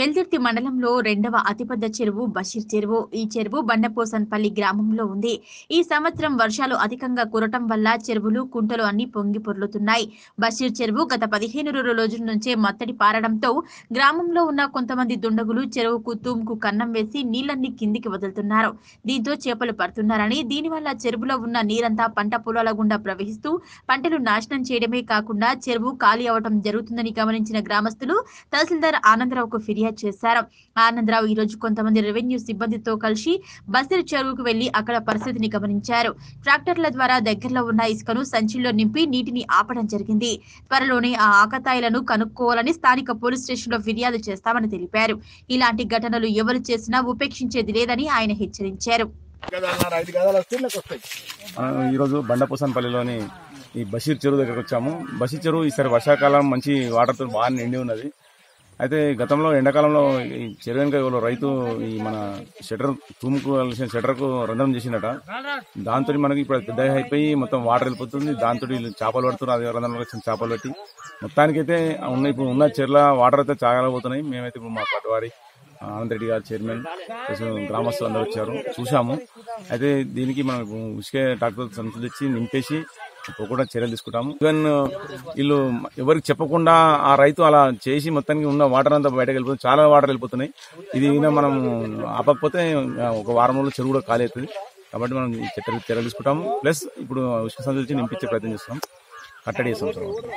వెల్దుర్తి మండలంలో రెండవ అతిపెద్ద చెరువు బషీర్ చెరువు ఈ చెరువు బండపోసన్పల్లి గ్రామంలో ఉంది ఈ సంవత్సరం వర్షాలు అధికంగా కురటం వల్ల చెరువులు కుంటలు అన్ని పొంగి పొర్లుతున్నాయి బషీర్ చెరువు గత పదిహేను రోజుల నుంచే మత్తడి పారడంతో గ్రామంలో ఉన్న కొంతమంది దుండగులు చెరువుకు తూముకు కన్నం వేసి నీళ్లన్నీ కిందికి వదులుతున్నారు దీంతో చేపలు పడుతున్నారని దీనివల్ల చెరువులో ఉన్న నీరంతా పంట పొలాల గుండా ప్రవహిస్తూ పంటలు నాశనం చేయడమే కాకుండా చెరువు ఖాళీ అవ్వడం జరుగుతుందని గమనించిన గ్రామస్తులు తహసీల్దార్ ఆనందరావుకు ఫిర్యాదు ఫిర్యాదు చేశారు ఆనందరావు ఈ రోజు కొంతమంది రెవెన్యూ సిబ్బందితో కలిసి బసిరి చెరువుకు వెళ్లి అక్కడ పరిస్థితిని గమనించారు ట్రాక్టర్ల ద్వారా దగ్గరలో ఉన్న ఇసుకను సంచిలో నింపి నీటిని ఆపడం జరిగింది త్వరలోనే ఆ ఆకతాయిలను కనుక్కోవాలని స్థానిక పోలీస్ స్టేషన్ లో ఫిర్యాదు చేస్తామని తెలిపారు ఇలాంటి ఘటనలు ఎవరు చేసినా ఉపేక్షించేది లేదని ఆయన హెచ్చరించారు ఈరోజు బండపోసన్పల్లిలోని ఈ బషీర్ చెరువు దగ్గరకు వచ్చాము బషీర్ చెరువు ఈసారి వర్షాకాలం మంచి వాటర్తో బాగా నిండి ఉన్నది అయితే గతంలో ఎండాకాలంలో ఈ చెరువు వెనుక రైతు ఈ మన షటర్ తూముకు వెళ్ళిన షటర్కు రంధ్రం చేసినట దాంతో మనకి ఇప్పుడు పెద్ద అయిపోయి మొత్తం వాటర్ వెళ్ళిపోతుంది దాంతో చేపలు పడుతున్నారు అదే రంధ్రంలో వచ్చిన చేపలు పెట్టి మొత్తానికైతే ఉన్న ఇప్పుడు ఉన్న చెర్ల వాటర్ అయితే చాగలబోతున్నాయి పోతున్నాయి మేమైతే ఇప్పుడు మా పట్టువారి ఆనంద్ రెడ్డి గారు చైర్మన్ గ్రామస్తులు అందరూ వచ్చారు చూసాము అయితే దీనికి మనం ఇసుకే ట్రాక్టర్ సంచరించి నింపేసి కూడా చర్యలు తీసుకుంటాము ఈవెన్ uh, వీళ్ళు ఎవరికి చెప్పకుండా ఆ రైతు అలా చేసి మొత్తానికి ఉన్న వాటర్ అంతా బయటకు వెళ్ళిపోతుంది చాలా వాటర్ వెళ్ళిపోతున్నాయి ఇది మనం ఆపకపోతే uh, ఒక వారం రోజులు చెరువు కూడా ఖాళీ అవుతుంది కాబట్టి మనం చర్యలు తీసుకుంటాము ప్లస్ ఇప్పుడు ఉష్ణ నింపించే ప్రయత్నం చేస్తాం కట్టడి చేస్తాం